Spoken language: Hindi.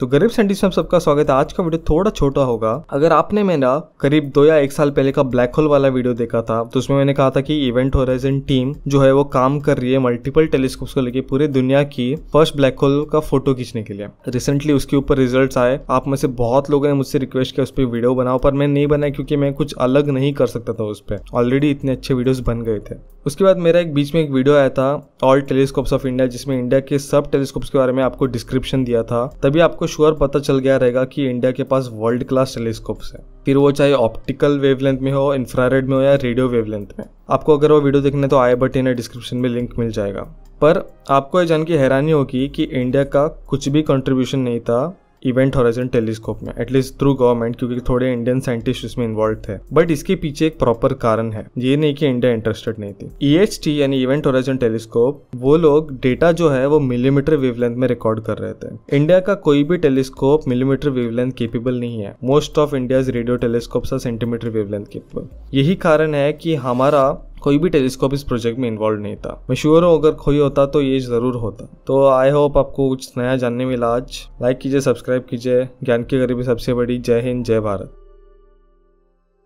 तो गरीब सैंडिस में सबका स्वागत है आज का वीडियो थोड़ा छोटा होगा अगर आपने मेरा करीब दो या एक साल पहले का ब्लैक होल वाला वीडियो देखा था तो उसमें मैंने कहा था कि इवेंट होराइजन टीम जो है वो काम कर रही है मल्टीपल टेलीस्कोप को लेकर पूरी दुनिया की फर्स्ट ब्लैक होल का फोटो खींचने के लिए रिसेंटली उसके ऊपर रिजल्ट आए आप में से बहुत लोगों ने मुझसे रिक्वेस्ट किया उस पर वीडियो बनाओ पर मैं नहीं बनाया क्योंकि मैं कुछ अलग नहीं कर सकता था उस पर ऑलरेडी इतने अच्छे वीडियोज बन गए थे उसके बाद मेरा एक बीच में एक वीडियो आया था ऑल टेलीस्कोप्स ऑफ इंडिया जिसमें इंडिया के सब टेलीस्कोप्स के बारे में आपको डिस्क्रिप्शन दिया था तभी आपको श्योर पता चल गया रहेगा कि इंडिया के पास वर्ल्ड क्लास टेलीस्कोप्स हैं फिर वो चाहे ऑप्टिकल वेवलेंथ में हो इंफ्रारेड में हो या रेडियो वेवलेंथ में आपको अगर वो वीडियो देखने तो आई बटन या डिस्क्रिप्शन में लिंक मिल जाएगा पर आपको ये जान के हैरानी होगी कि इंडिया का कुछ भी कंट्रीब्यूशन नहीं था इवेंट हॉराइजन टेलीस्कोप में एटलीस्ट थ्रू गवर्नमेंट क्योंकि थोड़े इंडियन साइंटिस्ट इसमें इन्वॉल्व थे बट इसके पीछे एक प्रॉपर कारण है ये नहीं कि इंडिया इंटरेस्टेड नहीं थी ई एच टी यानी इवेंट हॉराइजन टेलीस्कोप वो लोग डेटा जो है वो मिलीमीटर वेवलेंथ में रिकॉर्ड कर रहे थे इंडिया का कोई भी टेलीस्कोप मिलीमीटर वेवलेंथ केपेबल नहीं है most of India radio telescope centimetre wavelength capable यही कारण है कि हमारा कोई भी टेलीस्कोप इस प्रोजेक्ट में इन्वॉल्व नहीं था मैं श्योर हूँ अगर कोई होता तो ये ज़रूर होता तो आई होप आपको कुछ नया जानने मिला आज लाइक कीजिए सब्सक्राइब कीजिए ज्ञान की गरीबी सबसे बड़ी जय हिंद जय भारत